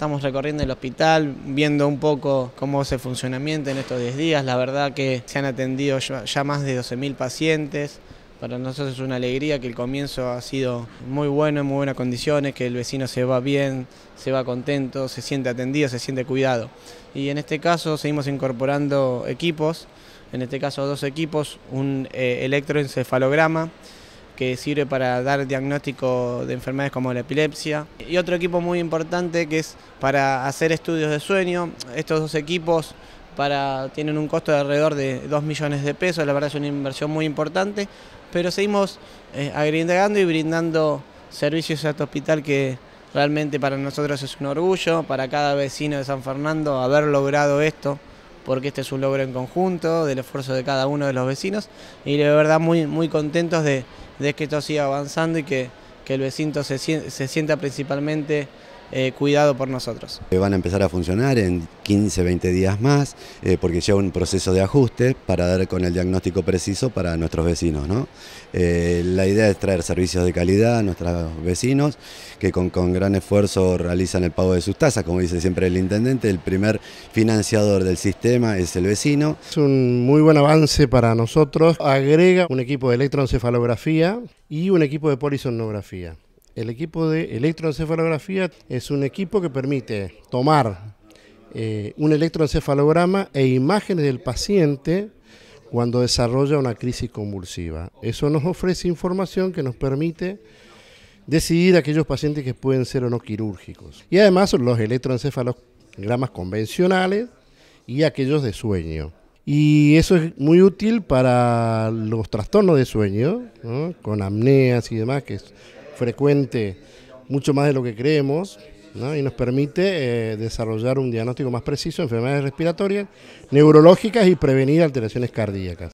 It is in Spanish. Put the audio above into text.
Estamos recorriendo el hospital, viendo un poco cómo es el funcionamiento en estos 10 días. La verdad que se han atendido ya más de 12.000 pacientes. Para nosotros es una alegría que el comienzo ha sido muy bueno, en muy buenas condiciones, que el vecino se va bien, se va contento, se siente atendido, se siente cuidado. Y en este caso seguimos incorporando equipos, en este caso dos equipos, un eh, electroencefalograma que sirve para dar diagnóstico de enfermedades como la epilepsia. Y otro equipo muy importante que es para hacer estudios de sueño. Estos dos equipos para, tienen un costo de alrededor de 2 millones de pesos, la verdad es una inversión muy importante, pero seguimos eh, agregando y brindando servicios a este hospital que realmente para nosotros es un orgullo, para cada vecino de San Fernando haber logrado esto porque este es un logro en conjunto, del esfuerzo de cada uno de los vecinos, y de verdad muy, muy contentos de, de que esto siga avanzando y que, el vecino se, se sienta principalmente eh, cuidado por nosotros. Van a empezar a funcionar en 15, 20 días más, eh, porque lleva un proceso de ajuste para dar con el diagnóstico preciso para nuestros vecinos. Eh, la idea es traer servicios de calidad a nuestros vecinos, que con, con gran esfuerzo realizan el pago de sus tasas, como dice siempre el intendente, el primer financiador del sistema es el vecino. Es un muy buen avance para nosotros, agrega un equipo de electroencefalografía y un equipo de polisonografía. El equipo de electroencefalografía es un equipo que permite tomar eh, un electroencefalograma e imágenes del paciente cuando desarrolla una crisis convulsiva. Eso nos ofrece información que nos permite decidir aquellos pacientes que pueden ser o no quirúrgicos. Y además los electroencefalogramas convencionales y aquellos de sueño. Y eso es muy útil para los trastornos de sueño, con amneas y demás, que frecuente mucho más de lo que creemos y nos permite eh, desarrollar un diagnóstico más preciso de enfermedades respiratorias, neurológicas y prevenir alteraciones cardíacas.